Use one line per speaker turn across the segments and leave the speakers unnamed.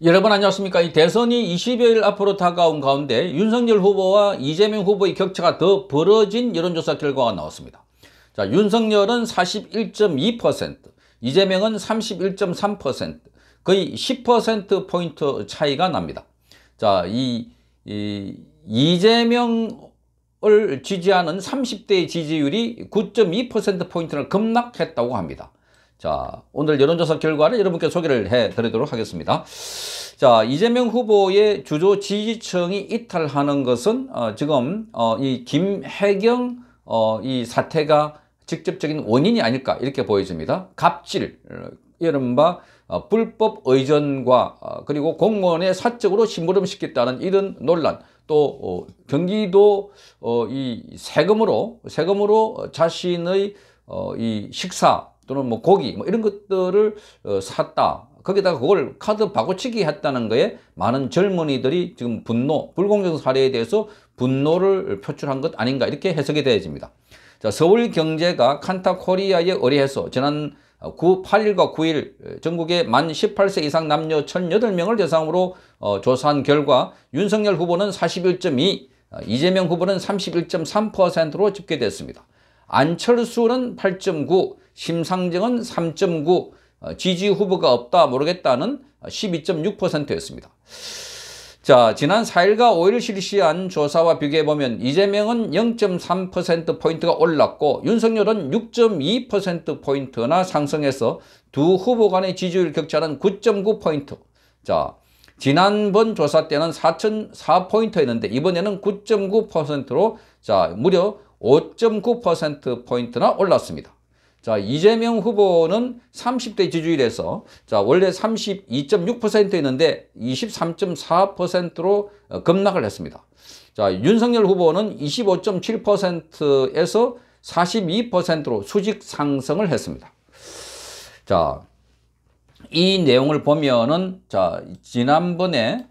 여러분 안녕하십니까 이 대선이 20여일 앞으로 다가온 가운데 윤석열 후보와 이재명 후보의 격차가 더 벌어진 여론조사 결과가 나왔습니다 자 윤석열은 41.2% 이재명은 31.3% 거의 10%포인트 차이가 납니다 자 이 이, 이재명을 지지하는 30대의 지지율이 9.2%포인트를 급락했다고 합니다 자, 오늘 여론조사 결과를 여러분께 소개를 해드리도록 하겠습니다. 자, 이재명 후보의 주조 지지층이 이탈하는 것은 어, 지금 어, 이 김혜경 어, 이 사태가 직접적인 원인이 아닐까 이렇게 보여집니다. 갑질, 이른바 어, 불법 의전과 어, 그리고 공무원의 사적으로 심부름시켰다는 이런 논란 또 어, 경기도 어, 이 세금으로 세금으로 자신의 어, 이 식사 또는 뭐 고기 뭐 이런 것들을 어, 샀다. 거기다가 그걸 카드 바꿔치기 했다는 거에 많은 젊은이들이 지금 분노, 불공정 사례에 대해서 분노를 표출한 것 아닌가 이렇게 해석이 되어집니다. 자, 서울 경제가 칸타 코리아에 의뢰해서 지난 9, 8일과 9일 어, 전국의 만 18세 이상 남녀 1,008명을 대상으로 어, 조사한 결과 윤석열 후보는 41.2, 어, 이재명 후보는 31.3%로 집계됐습니다. 안철수는 8.9, 심상정은 3.9, 어, 지지 후보가 없다 모르겠다는 12.6%였습니다. 자, 지난 4일과 5일 실시한 조사와 비교해보면 이재명은 0.3%포인트가 올랐고 윤석열은 6.2%포인트나 상승해서 두 후보 간의 지지율 격차는 9.9포인트. 자, 지난번 조사 때는 4.4포인트였는데 이번에는 9.9%로 자, 무려 5.9%포인트나 올랐습니다. 자, 이재명 후보는 30대 지지율에서 자, 원래 32.6%였는데 23.4%로 급락을 했습니다. 자, 윤석열 후보는 25.7%에서 42%로 수직 상승을 했습니다. 자, 이 내용을 보면은 자, 지난번에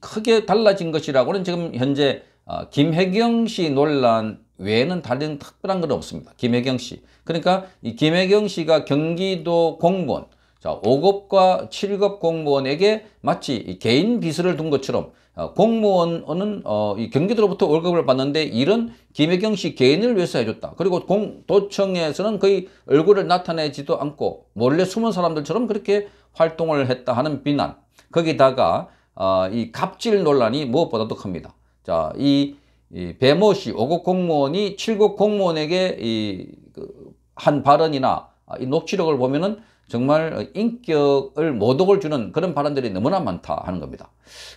크게 달라진 것이라고는 지금 현재 아, 김혜경 씨 논란 외에는 다른 특별한 건 없습니다. 김혜경 씨. 그러니까 이 김혜경 씨가 경기도 공무원, 자, 5급과 7급 공무원에게 마치 개인 비서를 둔 것처럼 어, 공무원은 어, 이 경기도로부터 월급을 받는데 이런 김혜경 씨 개인을 위해서 해줬다. 그리고 공, 도청에서는 거의 얼굴을 나타내지도 않고 몰래 숨은 사람들처럼 그렇게 활동을 했다 하는 비난. 거기다가 어, 이 갑질 논란이 무엇보다도 큽니다. 자, 이이 배모 씨 5급 공무원이 7급 공무원에게 이한 그 발언이나 아, 이 녹취록을 보면은 정말 인격을 모독을 주는 그런 발언들이 너무나 많다 하는 겁니다.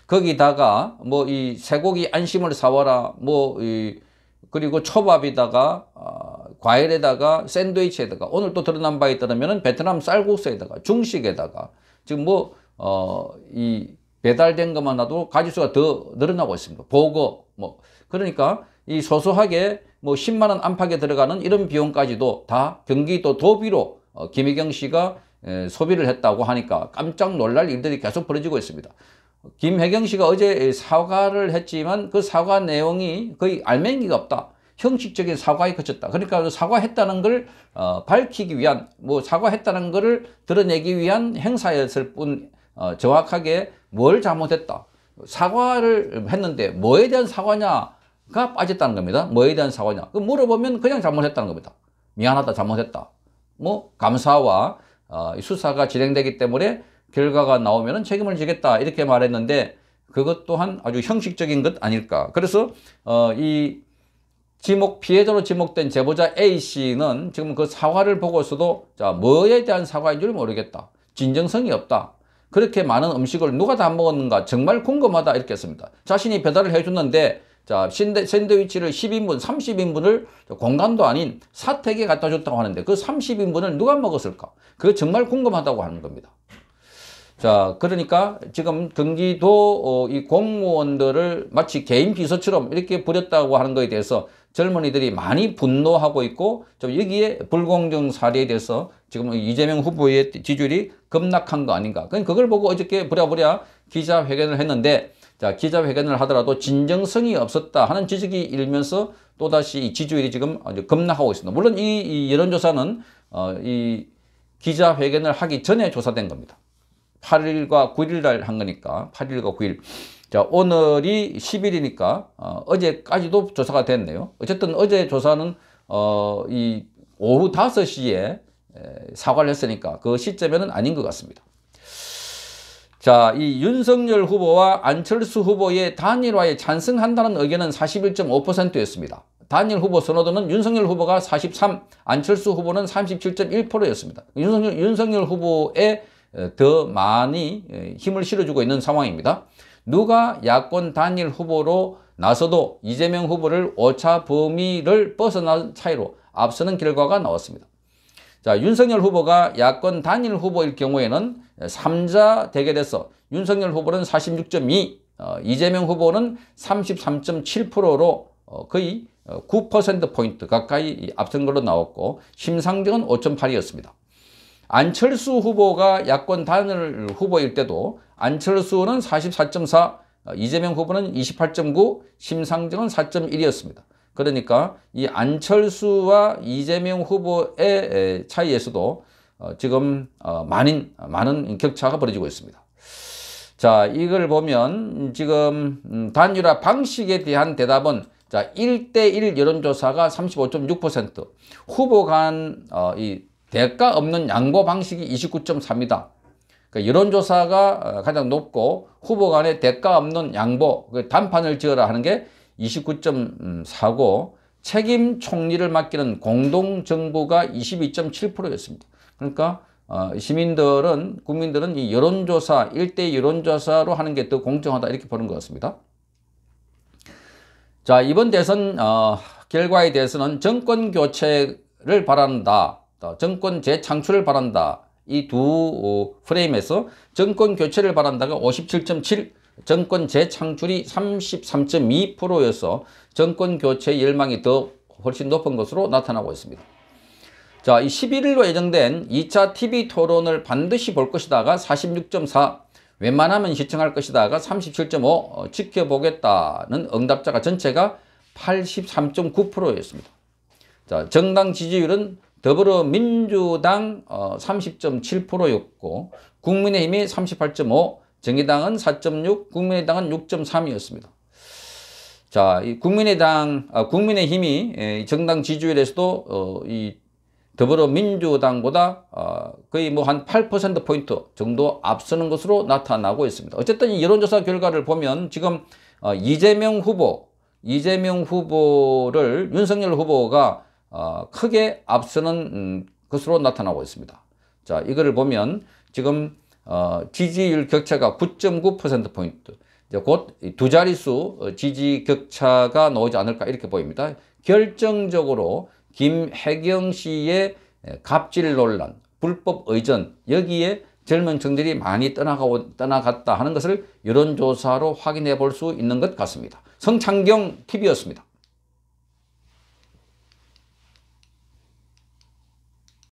거기다가 뭐이 쇠고기 안심을 사와라 뭐 이 그리고 초밥에다가 어, 아, 과일에다가 샌드위치에다가 오늘 또 드러난 바에 따르면은 베트남 쌀국수에다가 중식에다가 지금 뭐 어 이 배달된 것만 나도 가지수가더 늘어나고 있습니다. 보고뭐 그러니까 이 소소하게 뭐 10만 원 안팎에 들어가는 이런 비용까지도 다 경기도 도비로 어, 김희경 씨가 에, 소비를 했다고 하니까 깜짝 놀랄 일들이 계속 벌어지고 있습니다. 김혜경 씨가 어제 사과를 했지만 그 사과 내용이 거의 알맹이가 없다. 형식적인 사과에 그쳤다. 그러니까 그 사과했다는 걸 어, 밝히기 위한 뭐 사과했다는 것을 드러내기 위한 행사였을 뿐 어, 정확하게 뭘 잘못했다. 사과를 했는데 뭐에 대한 사과냐 가 빠졌다는 겁니다. 뭐에 대한 사과냐? 그 물어보면 그냥 잘못했다는 겁니다. 미안하다, 잘못했다. 뭐 감사와 어, 수사가 진행되기 때문에 결과가 나오면 책임을 지겠다 이렇게 말했는데 그것 또한 아주 형식적인 것 아닐까. 그래서 어, 이 지목 피해자로 지목된 제보자 A씨는 지금 그 사과를 보고서도 자 뭐에 대한 사과인 줄 모르겠다. 진정성이 없다. 그렇게 많은 음식을 누가 다 먹었는가 정말 궁금하다 이렇게 했습니다. 자신이 배달을 해줬는데 자, 신드 샌드위치를 10인분, 30인분을 공간도 아닌 사택에 갖다 줬다고 하는데 그 30인분을 누가 먹었을까? 그게 정말 궁금하다고 하는 겁니다. 자, 그러니까 지금 경기도 어, 이 공무원들을 마치 개인 비서처럼 이렇게 부렸다고 하는 것에 대해서 젊은이들이 많이 분노하고 있고 좀 여기에 불공정 사례에 대해서 지금 이재명 후보의 지지율이 급락한 거 아닌가. 그걸 보고 어저께 부랴부랴 기자회견을 했는데 자, 기자회견을 하더라도 진정성이 없었다 하는 지적이 일면서 또다시 지지율이 지금 급락하고 있습니다. 물론 이, 이 여론조사는 어, 이 기자회견을 하기 전에 조사된 겁니다. 8일과 9일 날 한 거니까 8일과 9일 자 오늘이 10일이니까 어, 제까지도 조사가 됐네요. 어쨌든 어제 조사는 어, 이 오후 5시에 사과를 했으니까 그 시점에는 아닌 것 같습니다. 자, 이 윤석열 후보와 안철수 후보의 단일화에 찬성한다는 의견은 41.5%였습니다. 단일 후보 선호도는 윤석열 후보가 43, 안철수 후보는 37.1%였습니다. 윤석열, 윤석열 후보에 어, 더 많이 어, 힘을 실어주고 있는 상황입니다. 누가 야권 단일 후보로 나서도 이재명 후보를 5차 범위를 벗어난 차이로 앞서는 결과가 나왔습니다. 자, 윤석열 후보가 야권 단일 후보일 경우에는 3자 대결에서 윤석열 후보는 46.2, 어, 이재명 후보는 33.7%로 어, 거의 9%포인트 어, 가까이 앞선 걸로 나왔고 심상정은 5.8이었습니다. 안철수 후보가 야권 단일 후보일 때도 안철수는 44.4, 어, 이재명 후보는 28.9, 심상정은 4.1이었습니다. 그러니까 이 안철수와 이재명 후보의 차이에서도 어, 지금 어, 많은, 많은 격차가 벌어지고 있습니다. 자, 이걸 보면 지금 음, 단일화 방식에 대한 대답은 자, 1대1 여론조사가 35.6%, 후보 간, 어, 이 대가 없는 양보 방식이 29.3이다. 그러니까 여론조사가 어, 가장 높고, 후보 간의 대가 없는 양보, 그 단판을 지어라 하는 게 29.4고, 책임 총리를 맡기는 공동정부가 22.7%였습니다. 그러니까 어, 시민들은 국민들은 이 여론조사 일대 여론조사로 하는 게 더 공정하다 이렇게 보는 것 같습니다. 자 이번 대선 어, 결과에 대해서는 정권 교체를 바란다, 정권 재창출을 바란다 이두 어, 프레임에서 정권 교체를 바란다가 57.7 정권 재창출이 33.2%여서 정권 교체 열망이 더 훨씬 높은 것으로 나타나고 있습니다. 자, 이 11일로 예정된 2차 TV 토론을 반드시 볼 것이다가 46.4, 웬만하면 시청할 것이다가 37.5 어, 지켜보겠다는 응답자가 전체가 83.9%였습니다. 자, 정당 지지율은 더불어민주당 어, 30.7%였고 국민의힘이 38.5, 정의당은 4.6, 국민의당은 6.3이었습니다. 자, 이 국민의당, 아, 국민의힘이 정당 지지율에서도 어, 이 더불어민주당보다 어, 거의 뭐 한 8%포인트 정도 앞서는 것으로 나타나고 있습니다. 어쨌든 이 여론조사 결과를 보면 지금 어, 이재명 후보, 이재명 후보를 윤석열 후보가 어, 크게 앞서는 음, 것으로 나타나고 있습니다. 자, 이거를 보면 지금 어, 지지율 격차가 9.9%포인트, 이제 곧두 자릿수 어, 지지 격차가 나오지 않을까 이렇게 보입니다. 결정적으로 김혜경 씨의 갑질 논란, 불법 의전 여기에 젊은 층들이 많이 떠나가고, 떠나갔다 하는 것을 여론조사로 확인해 볼 수 있는 것 같습니다. 성창경 TV였습니다.